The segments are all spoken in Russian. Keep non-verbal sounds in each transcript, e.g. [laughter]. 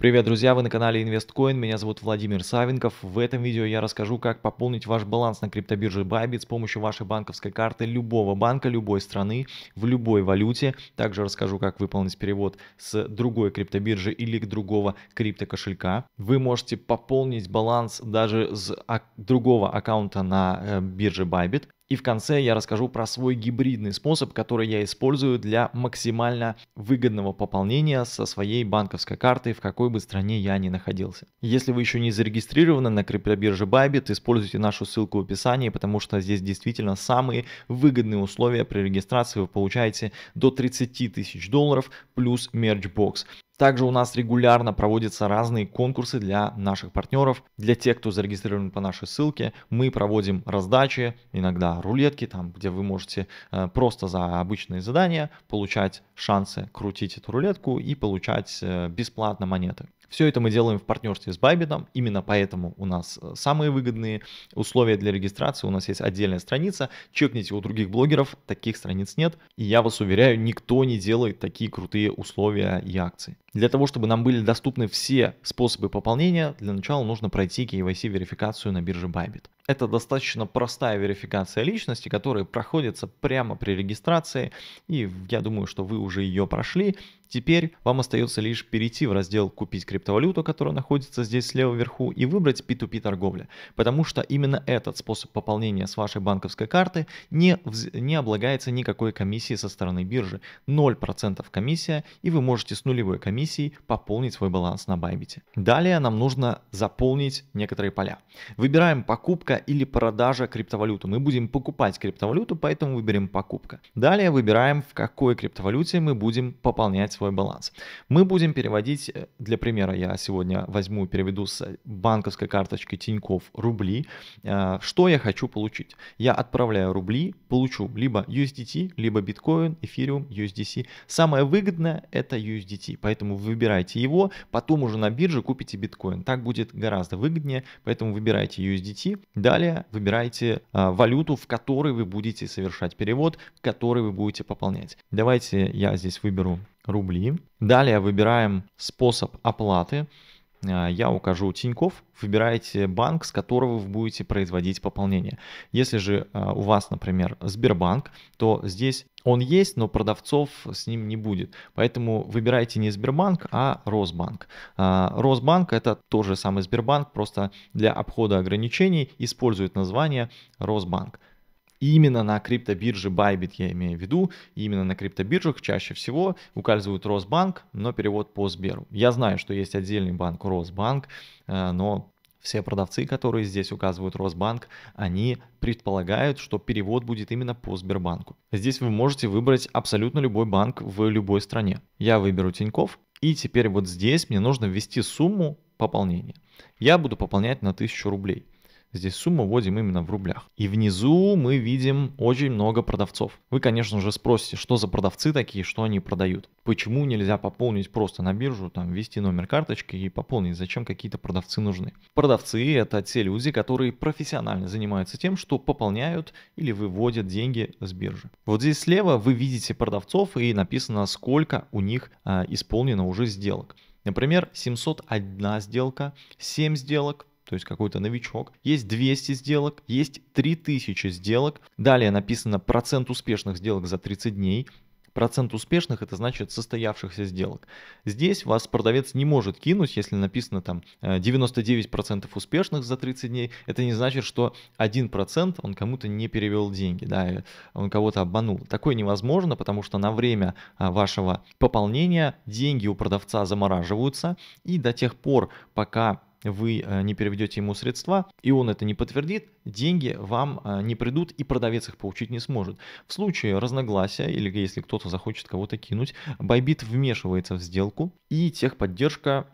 Привет, друзья, вы на канале InvestCoin, меня зовут Владимир Савенков. В этом видео я расскажу, как пополнить ваш баланс на криптобирже Bybit с помощью вашей банковской карты любого банка, любой страны, в любой валюте. Также расскажу, как выполнить перевод с другой криптобиржи или другого криптокошелька. Вы можете пополнить баланс даже с а, другого аккаунта на э, бирже Bybit. И в конце я расскажу про свой гибридный способ, который я использую для максимально выгодного пополнения со своей банковской карты, в какой бы стране я ни находился. Если вы еще не зарегистрированы на криптобирже Bybit, используйте нашу ссылку в описании, потому что здесь действительно самые выгодные условия при регистрации. Вы получаете до 30 тысяч долларов плюс мерчбокс. Также у нас регулярно проводятся разные конкурсы для наших партнеров. Для тех, кто зарегистрирован по нашей ссылке, мы проводим раздачи, иногда рулетки, там, где вы можете э, просто за обычные задания получать шансы крутить эту рулетку и получать э, бесплатно монеты. Все это мы делаем в партнерстве с Bybit. Именно поэтому у нас э, самые выгодные условия для регистрации. У нас есть отдельная страница. Чекните у других блогеров, таких страниц нет. И я вас уверяю, никто не делает такие крутые условия и акции. Для того, чтобы нам были доступны все способы пополнения, для начала нужно пройти KYC-верификацию на бирже Bybit. Это достаточно простая верификация личности, которая проходится прямо при регистрации. И я думаю, что вы уже ее прошли. Теперь вам остается лишь перейти в раздел «Купить криптовалюту», который находится здесь слева вверху, и выбрать P2P торговля, потому что именно этот способ пополнения с вашей банковской карты не, не облагается никакой комиссией со стороны биржи. 0% комиссия, и вы можете с нулевой комиссией пополнить свой баланс на Bybit. Далее нам нужно заполнить некоторые поля. Выбираем покупка или продажа криптовалюты. Мы будем покупать криптовалюту, поэтому выберем покупка. Далее выбираем, в какой криптовалюте мы будем пополнять свой баланс. Мы будем переводить, э, для примера, я сегодня возьму, переведу с банковской карточки Тиньков рубли. Э, что я хочу получить? Я отправляю рубли, получу либо USDT, либо биткоин, эфириум, USDC. Самое выгодное это USDT, поэтому выбирайте его, потом уже на бирже купите биткоин. Так будет гораздо выгоднее, поэтому выбирайте USDT. Далее выбирайте э, валюту, в которой вы будете совершать перевод, в которой вы будете пополнять. Давайте я здесь выберу рубли. Далее выбираем способ оплаты. А, я укажу Тиньков, выбираете банк, с которого вы будете производить пополнение. Если же а, у вас, например, Сбербанк, то здесь он есть, но продавцов с ним не будет. Поэтому выбирайте не Сбербанк, а Росбанк. А, Росбанк это тоже самый Сбербанк, просто для обхода ограничений использует название Росбанк именно на криптобирже Bybit, я имею в виду, именно на криптобиржах чаще всего указывают Росбанк, но перевод по Сберу. Я знаю, что есть отдельный банк Росбанк, э, но все продавцы, которые здесь указывают Росбанк, они предполагают, что перевод будет именно по Сбербанку. Здесь вы можете выбрать абсолютно любой банк в любой стране. Я выберу Тиньков, и теперь вот здесь мне нужно ввести сумму пополнения. Я буду пополнять на 1000 рублей. Здесь сумму вводим именно в рублях. И внизу мы видим очень много продавцов. Вы, конечно же, спросите, что за продавцы такие, что они продают. Почему нельзя пополнить просто на биржу, там, ввести номер карточки и пополнить? Зачем какие-то продавцы нужны? Продавцы — это те люди, которые профессионально занимаются тем, что пополняют или выводят деньги с биржи. Вот здесь слева вы видите продавцов и написано, сколько у них а, исполнено уже сделок. Например, 701 сделка, 7 сделок, то есть какой-то новичок. Есть 200 сделок, есть 3000 сделок. Далее написано процент успешных сделок за 30 дней. Процент успешных это значит состоявшихся сделок. Здесь вас продавец не может кинуть, если написано там 99% э, успешных за 30 дней. Это не значит, что 1% он кому-то не перевел деньги, да, э, он кого-то обманул. Такое невозможно, потому что на время а, вашего пополнения деньги у продавца замораживаются. И до тех пор, пока вы э, не переведете ему средства, и он это не подтвердит, деньги вам э, не придут, и продавец их получить не сможет. В случае разногласия, или если кто-то захочет кого-то кинуть, Байбит вмешивается в сделку, и техподдержка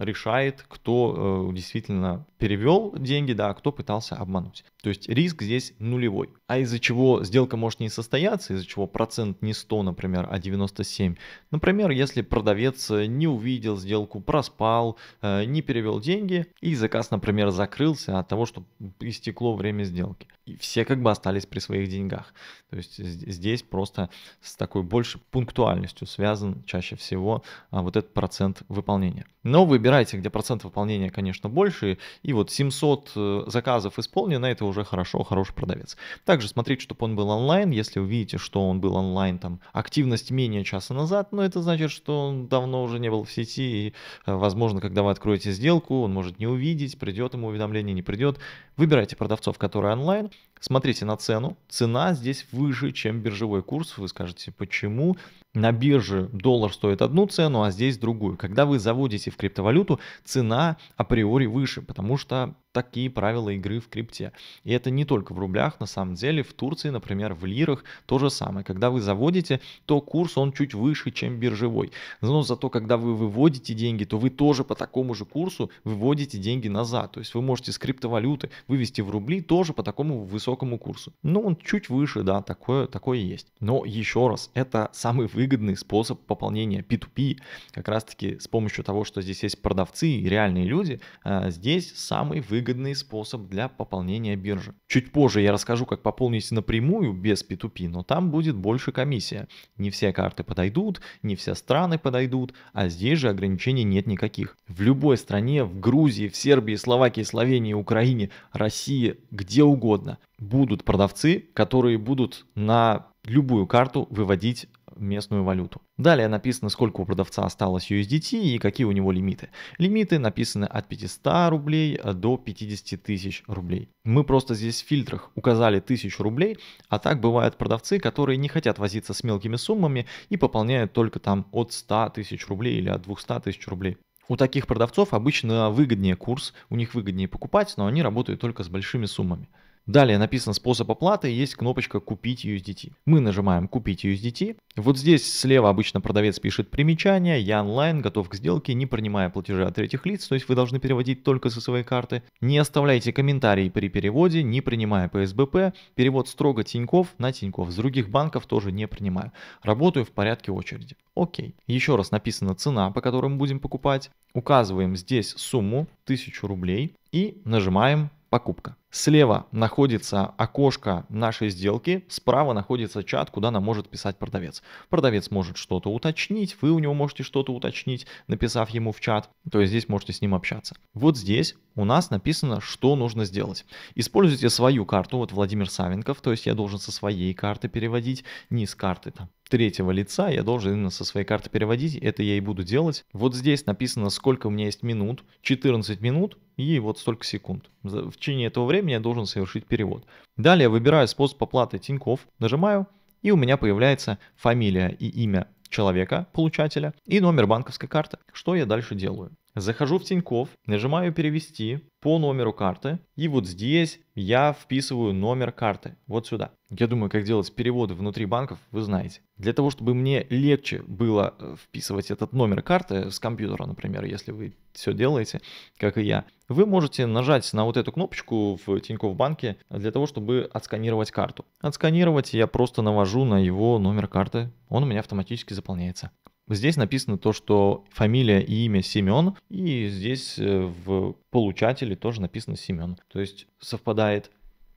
решает, кто э, действительно перевел деньги, да, а кто пытался обмануть. То есть риск здесь нулевой. А из-за чего сделка может не состояться, из-за чего процент не 100, например, а 97. Например, если продавец э, не увидел сделку, проспал, э, не перевел деньги и заказ, например, закрылся от того, что истекло время сделки. И все как бы остались при своих деньгах. То есть здесь просто с такой больше пунктуальностью связан чаще всего а, вот этот процент выполнения. Но выбирайте, где процент выполнения, конечно, больше. И вот 700 э, заказов исполнено, это уже уже хорошо, хороший продавец. Также смотрите, чтобы он был онлайн. Если увидите, что он был онлайн, там активность менее часа назад, но ну, это значит, что он давно уже не был в сети. И, э, возможно, когда вы откроете сделку, он может не увидеть, придет ему уведомление, не придет. Выбирайте продавцов, которые онлайн, смотрите на цену. Цена здесь выше, чем биржевой курс. Вы скажете, почему? На бирже доллар стоит одну цену, а здесь другую. Когда вы заводите в криптовалюту, цена априори выше, потому что такие правила игры в крипте. И это не только в рублях, на самом деле, в Турции, например, в лирах то же самое. Когда вы заводите, то курс он чуть выше, чем биржевой. Но зато, когда вы выводите деньги, то вы тоже по такому же курсу выводите деньги назад. То есть вы можете с криптовалюты вывести в рубли тоже по такому высокому курсу. Но ну, он чуть выше, да, такое, такое есть. Но еще раз, это самый выгодный способ пополнения P2P, как раз таки с помощью того, что здесь есть продавцы и реальные люди, а, здесь самый выгодный способ для пополнения биржи. Чуть позже я расскажу, как пополнить напрямую без P2P, но там будет больше комиссия. Не все карты подойдут, не все страны подойдут, а здесь же ограничений нет никаких. В любой стране, в Грузии, в Сербии, Словакии, Словении, Украине России, где угодно, будут продавцы, которые будут на любую карту выводить местную валюту. Далее написано, сколько у продавца осталось USDT и какие у него лимиты. Лимиты написаны от 500 рублей до 50 тысяч рублей. Мы просто здесь в фильтрах указали 1000 рублей, а так бывают продавцы, которые не хотят возиться с мелкими суммами и пополняют только там от 100 тысяч рублей или от 200 тысяч рублей. У таких продавцов обычно выгоднее курс, у них выгоднее покупать, но они работают только с большими суммами. Далее написан способ оплаты, есть кнопочка «Купить USDT». Мы нажимаем «Купить USDT». Вот здесь слева обычно продавец пишет примечание, я онлайн, готов к сделке, не принимая платежи от третьих лиц, то есть вы должны переводить только со своей карты. Не оставляйте комментарии при переводе, не принимая ПСБП. Перевод строго Тиньков на Тиньков, с других банков тоже не принимаю. Работаю в порядке очереди. Окей. Еще раз написана цена, по которой мы будем покупать. Указываем здесь сумму 1000 рублей и нажимаем «Покупка». Слева находится окошко нашей сделки, справа находится чат, куда нам может писать продавец. Продавец может что-то уточнить, вы у него можете что-то уточнить, написав ему в чат, то есть здесь можете с ним общаться. Вот здесь у нас написано, что нужно сделать. Используйте свою карту, вот Владимир Савенков, то есть я должен со своей карты переводить, не с карты там третьего лица, я должен именно со своей карты переводить, это я и буду делать. Вот здесь написано, сколько у меня есть минут, 14 минут и вот столько секунд. В течение этого времени времени я должен совершить перевод. Далее выбираю способ оплаты Тинькофф, нажимаю, и у меня появляется фамилия и имя человека, получателя, и номер банковской карты. Что я дальше делаю? Захожу в Тиньков, нажимаю «Перевести» по номеру карты, и вот здесь я вписываю номер карты, вот сюда. Я думаю, как делать переводы внутри банков, вы знаете. Для того, чтобы мне легче было э, вписывать этот номер карты с компьютера, например, если вы все делаете, как и я, вы можете нажать на вот эту кнопочку в Тиньков банке для того, чтобы отсканировать карту. Отсканировать я просто навожу на его номер карты, он у меня автоматически заполняется. Здесь написано то, что фамилия и имя Семен, и здесь э, в получателе тоже написано Семен. То есть совпадает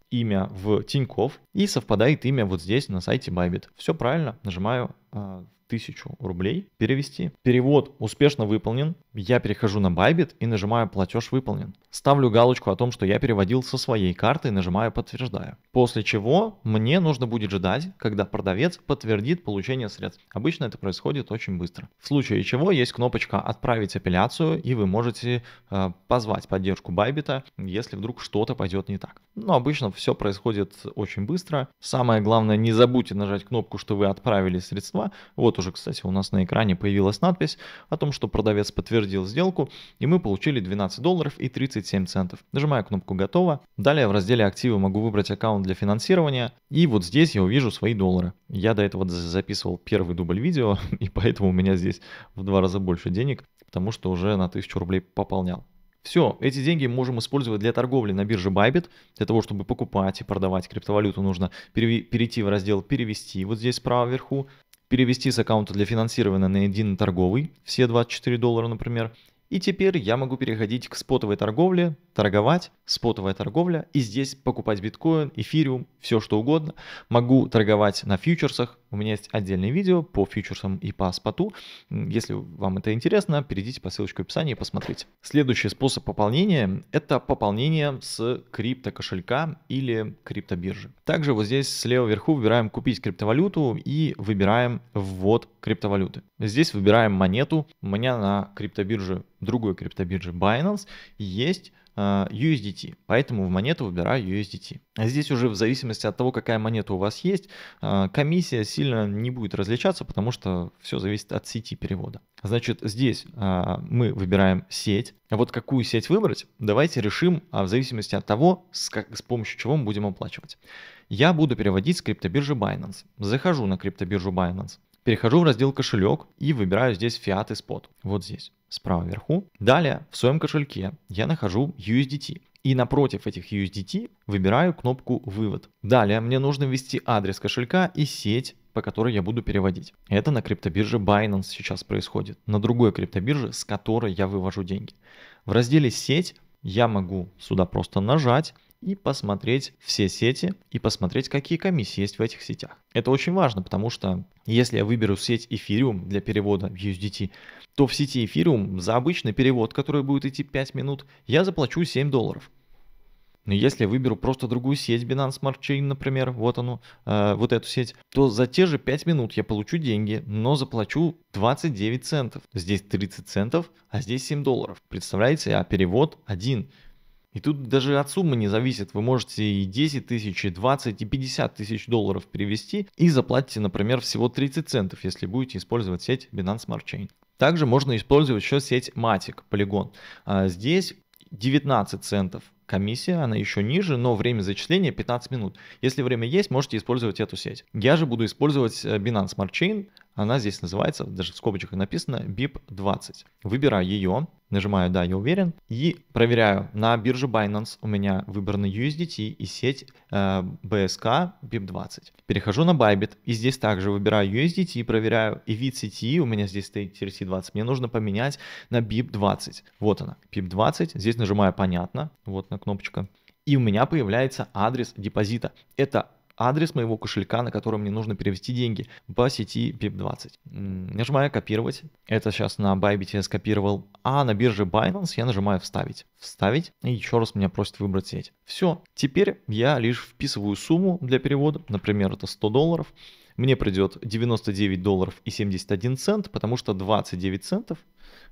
имя в Тиньков и совпадает имя вот здесь на сайте Bybit. Все правильно, нажимаю а, тысячу рублей перевести. Перевод успешно выполнен. Я перехожу на Bybit и нажимаю «Платеж выполнен». Ставлю галочку о том, что я переводил со своей карты и нажимаю «Подтверждаю». После чего мне нужно будет ждать, когда продавец подтвердит получение средств. Обычно это происходит очень быстро. В случае чего есть кнопочка «Отправить апелляцию» и вы можете э, позвать поддержку Bybit, если вдруг что-то пойдет не так. Но ну, обычно все происходит очень быстро. Самое главное, не забудьте нажать кнопку, что вы отправили средства. Вот уже, кстати, у нас на экране появилась надпись о том, что продавец подтвердил сделку, и мы получили 12 долларов и 37 центов. Нажимаю кнопку «Готово». Далее в разделе «Активы» могу выбрать аккаунт для финансирования, и вот здесь я увижу свои доллары. Я до этого записывал первый дубль видео, [laughs] и поэтому у меня здесь в два раза больше денег, потому что уже на 1000 рублей пополнял. Все, эти деньги мы можем использовать для торговли на бирже Bybit. Для того, чтобы покупать и продавать криптовалюту, нужно перейти в раздел «Перевести» вот здесь справа вверху. Перевести с аккаунта для финансирования на единый торговый, все 24 доллара, например. И теперь я могу переходить к спотовой торговле, торговать, спотовая торговля, и здесь покупать биткоин, эфириум, все что угодно. Могу торговать на фьючерсах, у меня есть отдельное видео по фьючерсам и по споту. Если вам это интересно, перейдите по ссылочке в описании и посмотрите. Следующий способ пополнения – это пополнение с криптокошелька или криптобиржи. Также вот здесь слева вверху выбираем «Купить криптовалюту» и выбираем «Ввод криптовалюты». Здесь выбираем монету. У меня на криптобирже, другой криптобирже Binance, есть Э, USDT. Поэтому в монету выбираю USDT. А здесь уже в зависимости от того, какая монета у вас есть, э, комиссия сильно не будет различаться, потому что все зависит от сети перевода. Значит, здесь э, мы выбираем сеть. Вот какую сеть выбрать, давайте решим а, в зависимости от того, с, как, с помощью чего мы будем оплачивать. Я буду переводить с криптобиржи Binance. Захожу на криптобиржу Binance. Перехожу в раздел кошелек и выбираю здесь фиат и спот. Вот здесь справа вверху. Далее в своем кошельке я нахожу USDT. И напротив этих USDT выбираю кнопку «Вывод». Далее мне нужно ввести адрес кошелька и сеть, по которой я буду переводить. Это на криптобирже Binance сейчас происходит, на другой криптобирже, с которой я вывожу деньги. В разделе «Сеть» я могу сюда просто нажать и посмотреть все сети и посмотреть, какие комиссии есть в этих сетях. Это очень важно, потому что если я выберу сеть Ethereum для перевода в USDT, то в сети Ethereum за обычный перевод, который будет идти 5 минут, я заплачу 7 долларов. Но если я выберу просто другую сеть, Binance Smart Chain, например, вот оно, э, вот эту сеть, то за те же 5 минут я получу деньги, но заплачу 29 центов. Здесь 30 центов, а здесь 7 долларов. Представляете, а перевод один. И тут даже от суммы не зависит. Вы можете и 10 тысяч, и 20, и 50 тысяч долларов перевести и заплатите, например, всего 30 центов, если будете использовать сеть Binance Smart Chain. Также можно использовать еще сеть Matic, Polygon. А здесь 19 центов комиссия, она еще ниже, но время зачисления 15 минут. Если время есть, можете использовать эту сеть. Я же буду использовать э, Binance Smart Chain, она здесь называется, даже в скобочках написано BIP20. Выбираю ее, нажимаю «Да, я уверен» и проверяю. На бирже Binance у меня выбрана USDT и сеть э, BSK BIP20. Перехожу на Bybit и здесь также выбираю USDT, проверяю и вид сети, у меня здесь стоит TRC20, мне нужно поменять на BIP20. Вот она, BIP20, здесь нажимаю «Понятно», вот на кнопочка. И у меня появляется адрес депозита. Это адрес моего кошелька, на котором мне нужно перевести деньги по сети PIP20. Нажимаю «Копировать». Это сейчас на Bybit я скопировал. А на бирже Binance я нажимаю «Вставить». «Вставить». И еще раз меня просит выбрать сеть. Все. Теперь я лишь вписываю сумму для перевода. Например, это 100 долларов. Мне придет 99 долларов и 71 цент, потому что 29 центов –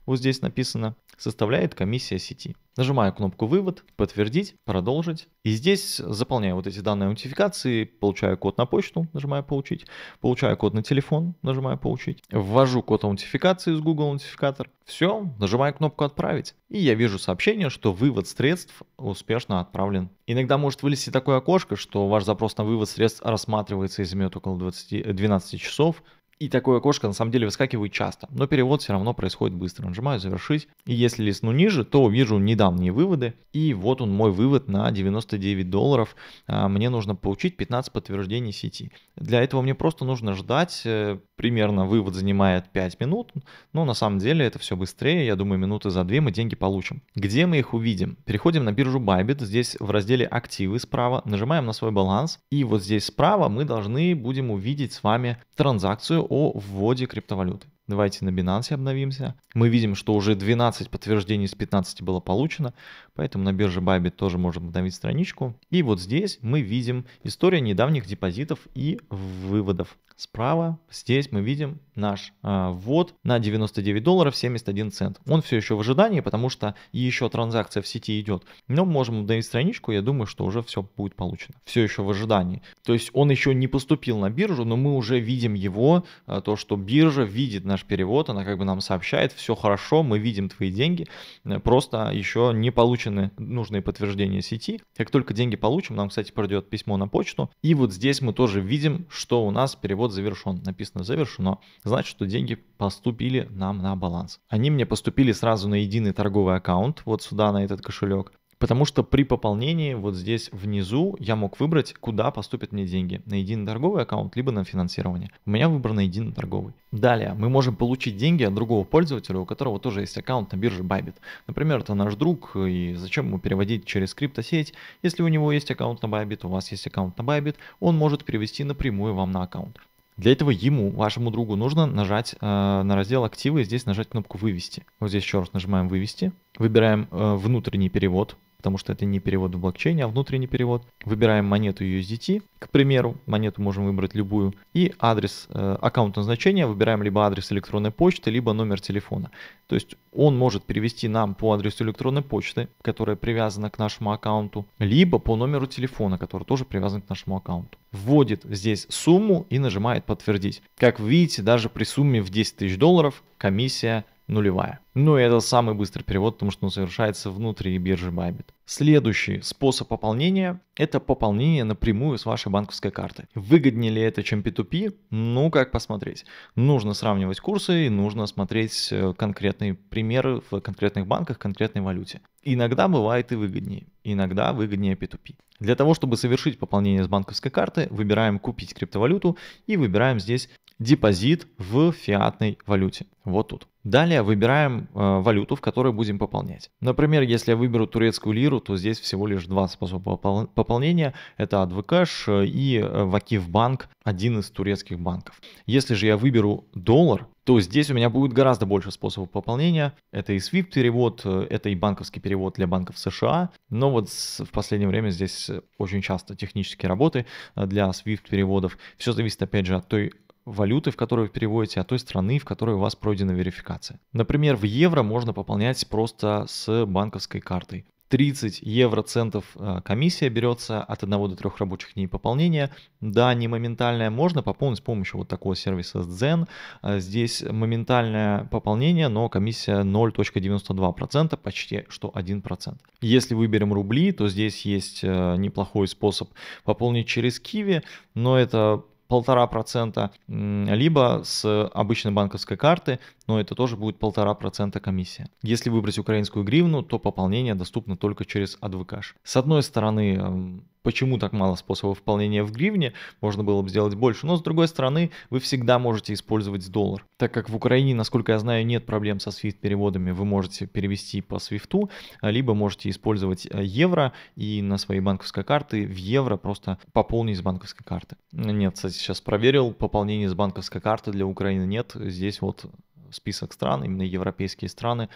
вот здесь написано, составляет комиссия сети. Нажимаю кнопку «Вывод», «Подтвердить», «Продолжить». И здесь заполняю вот эти данные аутентификации, получаю код на почту, нажимаю «Получить», получаю код на телефон, нажимаю «Получить», ввожу код аутентификации из Google Аутентификатор, все, нажимаю кнопку «Отправить», и я вижу сообщение, что вывод средств успешно отправлен. Иногда может вылезти такое окошко, что ваш запрос на вывод средств рассматривается и займет около 20, 12 часов, и такое окошко на самом деле выскакивает часто, но перевод все равно происходит быстро. Нажимаю «Завершить», и если листну ниже, то вижу недавние выводы, и вот он мой вывод на 99 долларов. А, мне нужно получить 15 подтверждений сети. Для этого мне просто нужно ждать, э, примерно вывод занимает 5 минут, но на самом деле это все быстрее, я думаю, минуты за 2 мы деньги получим. Где мы их увидим? Переходим на биржу Bybit, здесь в разделе «Активы» справа, нажимаем на свой баланс, и вот здесь справа мы должны будем увидеть с вами транзакцию о вводе криптовалюты. Давайте на Binance обновимся. Мы видим, что уже 12 подтверждений из 15 было получено, поэтому на бирже Bybit тоже можем обновить страничку. И вот здесь мы видим историю недавних депозитов и выводов. Справа здесь мы видим наш э, ввод на 99 долларов 71 цент. Он все еще в ожидании, потому что еще транзакция в сети идет. Но можем обновить страничку, я думаю, что уже все будет получено. Все еще в ожидании. То есть он еще не поступил на биржу, но мы уже видим его, а, то, что биржа видит на наш перевод, она как бы нам сообщает, все хорошо, мы видим твои деньги, э, просто еще не получены нужные подтверждения сети. Как только деньги получим, нам, кстати, пройдет письмо на почту, и вот здесь мы тоже видим, что у нас перевод завершен. Написано завершено, значит, что деньги поступили нам на баланс. Они мне поступили сразу на единый торговый аккаунт, вот сюда, на этот кошелек. Потому что при пополнении вот здесь внизу я мог выбрать, куда поступят мне деньги. На единоторговый аккаунт, либо на финансирование. У меня выбрано единоторговый. Далее, мы можем получить деньги от другого пользователя, у которого тоже есть аккаунт на бирже Bybit. Например, это наш друг, и зачем ему переводить через криптосеть? Если у него есть аккаунт на Bybit, у вас есть аккаунт на Bybit, он может перевести напрямую вам на аккаунт. Для этого ему, вашему другу, нужно нажать э, на раздел активы и здесь нажать кнопку «Вывести». Вот здесь еще раз нажимаем «Вывести», выбираем э, внутренний перевод, потому что это не перевод в блокчейне, а внутренний перевод. Выбираем монету USDT, к примеру, монету можем выбрать любую, и адрес э, аккаунт назначения, выбираем либо адрес электронной почты, либо номер телефона. То есть он может перевести нам по адресу электронной почты, которая привязана к нашему аккаунту, либо по номеру телефона, который тоже привязан к нашему аккаунту. Вводит здесь сумму и нажимает подтвердить. Как видите, даже при сумме в 10 тысяч долларов комиссия нулевая. Но ну, это самый быстрый перевод, потому что он совершается внутри биржи Bybit. Следующий способ пополнения – это пополнение напрямую с вашей банковской карты. Выгоднее ли это, чем P2P? Ну, как посмотреть. Нужно сравнивать курсы и нужно смотреть э, конкретные примеры в конкретных банках, конкретной валюте. Иногда бывает и выгоднее, иногда выгоднее P2P. Для того, чтобы совершить пополнение с банковской карты, выбираем «Купить криптовалюту» и выбираем здесь депозит в фиатной валюте. Вот тут. Далее выбираем э, валюту, в которой будем пополнять. Например, если я выберу турецкую лиру, то здесь всего лишь два способа пополнения. Это AdvCash э, и Vakifbank, э, один из турецких банков. Если же я выберу доллар, то здесь у меня будет гораздо больше способов пополнения. Это и SWIFT перевод, э, это и банковский перевод для банков США. Но вот в последнее время здесь очень часто технические работы для SWIFT переводов. Все зависит опять же от той валюты, в которую вы переводите, а той страны, в которой у вас пройдена верификация. Например, в евро можно пополнять просто с банковской картой. 30 евроцентов э, комиссия берется от 1 до 3 рабочих дней пополнения. Да, не моментальное, можно пополнить с помощью вот такого сервиса Zen. Э, здесь моментальное пополнение, но комиссия 0.92%, почти что 1%. Если выберем рубли, то здесь есть э, неплохой способ пополнить через Kiwi, но это полтора процента либо с обычной банковской карты, но это тоже будет полтора процента комиссия. Если выбрать украинскую гривну, то пополнение доступно только через АДВКш. С одной стороны, почему так мало способов выполнения в гривне, можно было бы сделать больше, но с другой стороны, вы всегда можете использовать доллар. Так как в Украине, насколько я знаю, нет проблем со SWIFT переводами, вы можете перевести по SWIFT, а, либо можете использовать а, евро и на своей банковской карты в евро просто пополнить с банковской карты. Нет, кстати, сейчас проверил, пополнение с банковской карты для Украины нет, здесь вот список стран, именно европейские страны,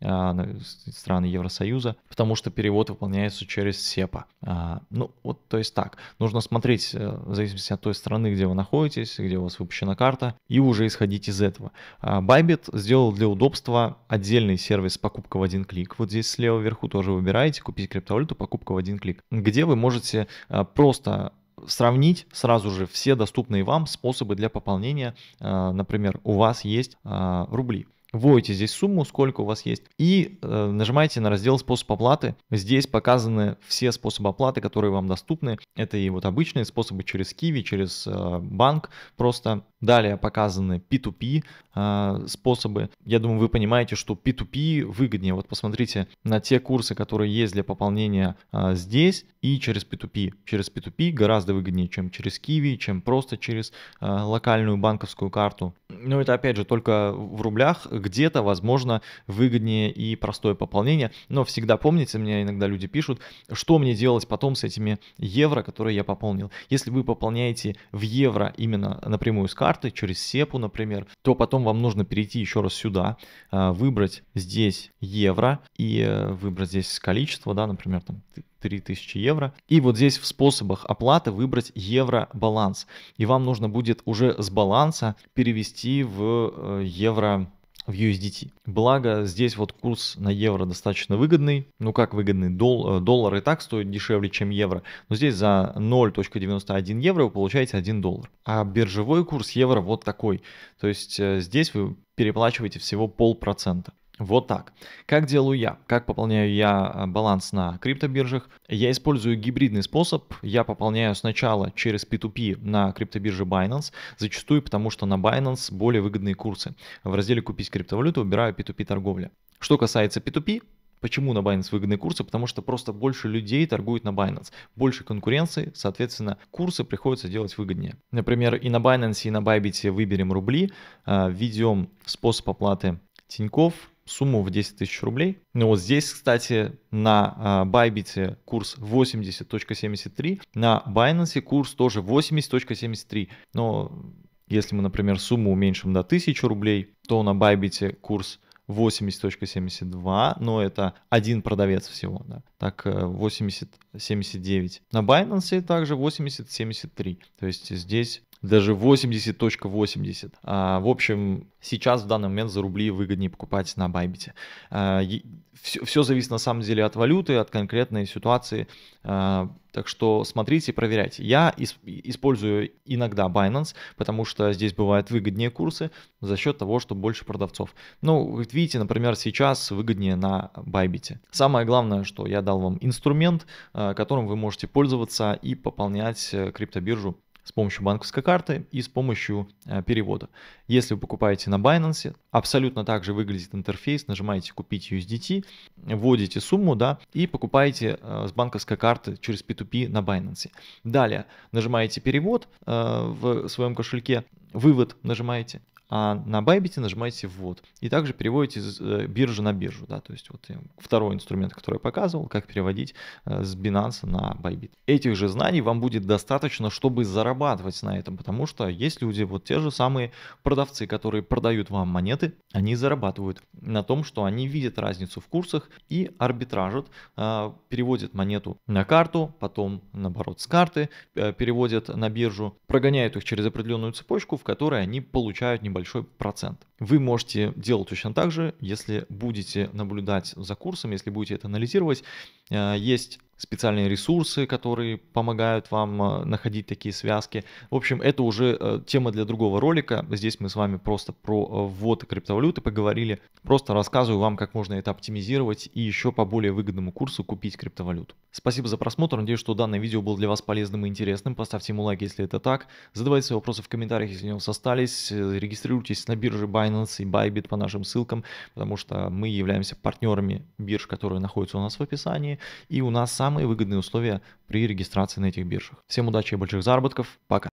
а, страны Евросоюза, потому что перевод выполняется через СЕПА. А, ну, вот то есть так. Нужно смотреть э, в зависимости от той страны, где вы находитесь, где у вас выпущена карта, и уже исходить из этого. А, Bybit сделал для удобства отдельный сервис покупка в один клик. Вот здесь слева вверху тоже выбираете купить криптовалюту, покупка в один клик, где вы можете э, просто сравнить сразу же все доступные вам способы для пополнения. Например, у вас есть рубли вводите здесь сумму, сколько у вас есть, и э, нажимаете на раздел «Способ оплаты». Здесь показаны все способы оплаты, которые вам доступны. Это и вот обычные способы через Kiwi, через э, банк, просто Далее показаны P2P э, а, способы. Я думаю, вы понимаете, что P2P выгоднее. Вот посмотрите на те курсы, которые есть для пополнения э, здесь и через P2P. Через P2P гораздо выгоднее, чем через Kiwi, чем просто через э, локальную банковскую карту. Но это опять же только в рублях. Где-то, возможно, выгоднее и простое пополнение. Но всегда помните, мне иногда люди пишут, что мне делать потом с этими евро, которые я пополнил. Если вы пополняете в евро именно напрямую с карты, карты, через СЕПУ, например, то потом вам нужно перейти еще раз сюда, э, выбрать здесь евро и э, выбрать здесь количество, да, например, там 3000 евро. И вот здесь в способах оплаты выбрать евро баланс. И вам нужно будет уже с баланса перевести в э, евро в USDT. Благо, здесь вот курс на евро достаточно выгодный. Ну как выгодный? Дол, э, доллар и так стоит дешевле, чем евро. Но здесь за 0.91 евро вы получаете 1 доллар. А биржевой курс евро вот такой. То есть э, здесь вы переплачиваете всего полпроцента. Вот так. Как делаю я? Как пополняю я э, баланс на криптобиржах? Я использую гибридный способ. Я пополняю сначала через P2P на криптобирже Binance, зачастую потому, что на Binance более выгодные курсы. В разделе «Купить криптовалюту» выбираю P2P торговля. Что касается P2P, Почему на Binance выгодные курсы? Потому что просто больше людей торгуют на Binance, больше конкуренции, соответственно, курсы приходится делать выгоднее. Например, и на Binance, и на Bybit выберем рубли, э, введем способ оплаты Тиньков, сумму в 10 тысяч рублей. Но ну, вот здесь, кстати, на а, Bybit курс 80.73, на Binance курс тоже 80.73. Но если мы, например, сумму уменьшим до 1000 рублей, то на Bybit курс 80.72, но это один продавец всего, да. Так 80.79. Э, на Binance также 80.73. То есть здесь даже 80.80. А, в общем, сейчас в данный момент за рубли выгоднее покупать на Байбите. все, а, все зависит на самом деле от валюты, от конкретной ситуации. А, так что смотрите, проверяйте. Я использую иногда Binance, потому что здесь бывают выгоднее курсы за счет того, что больше продавцов. Ну, видите, например, сейчас выгоднее на Bybit. Самое главное, что я дал вам инструмент, которым вы можете пользоваться и пополнять э, криптобиржу с помощью банковской карты и с помощью э, перевода. Если вы покупаете на Binance, абсолютно так же выглядит интерфейс, нажимаете «Купить USDT», вводите сумму, да, и покупаете э, с банковской карты через P2P на Binance. Далее нажимаете «Перевод» э, в своем кошельке, «Вывод» нажимаете, а на Bybit нажимаете ввод. И также переводите с э, биржи на биржу. Да, то есть вот э, второй инструмент, который я показывал, как переводить э, с Binance на Bybit. Этих же знаний вам будет достаточно, чтобы зарабатывать на этом, потому что есть люди, вот те же самые продавцы, которые продают вам монеты, они зарабатывают на том, что они видят разницу в курсах и арбитражат, переводят монету на карту, потом наоборот с карты переводят на биржу, прогоняют их через определенную цепочку, в которой они получают небольшой большой процент. Вы можете делать точно так же, если будете наблюдать за курсом, если будете это анализировать. Э, есть специальные ресурсы, которые помогают вам э, находить такие связки. В общем, это уже э, тема для другого ролика. Здесь мы с вами просто про э, ввод криптовалюты поговорили. Просто рассказываю вам, как можно это оптимизировать и еще по более выгодному курсу купить криптовалюту. Спасибо за просмотр. Надеюсь, что данное видео было для вас полезным и интересным. Поставьте ему лайк, если это так. Задавайте свои вопросы в комментариях, если у вас остались. Регистрируйтесь на бирже Binance и Bybit по нашим ссылкам, потому что мы являемся партнерами бирж, которые находятся у нас в описании. И у нас сам самые выгодные условия при регистрации на этих биржах. Всем удачи и больших заработков. Пока.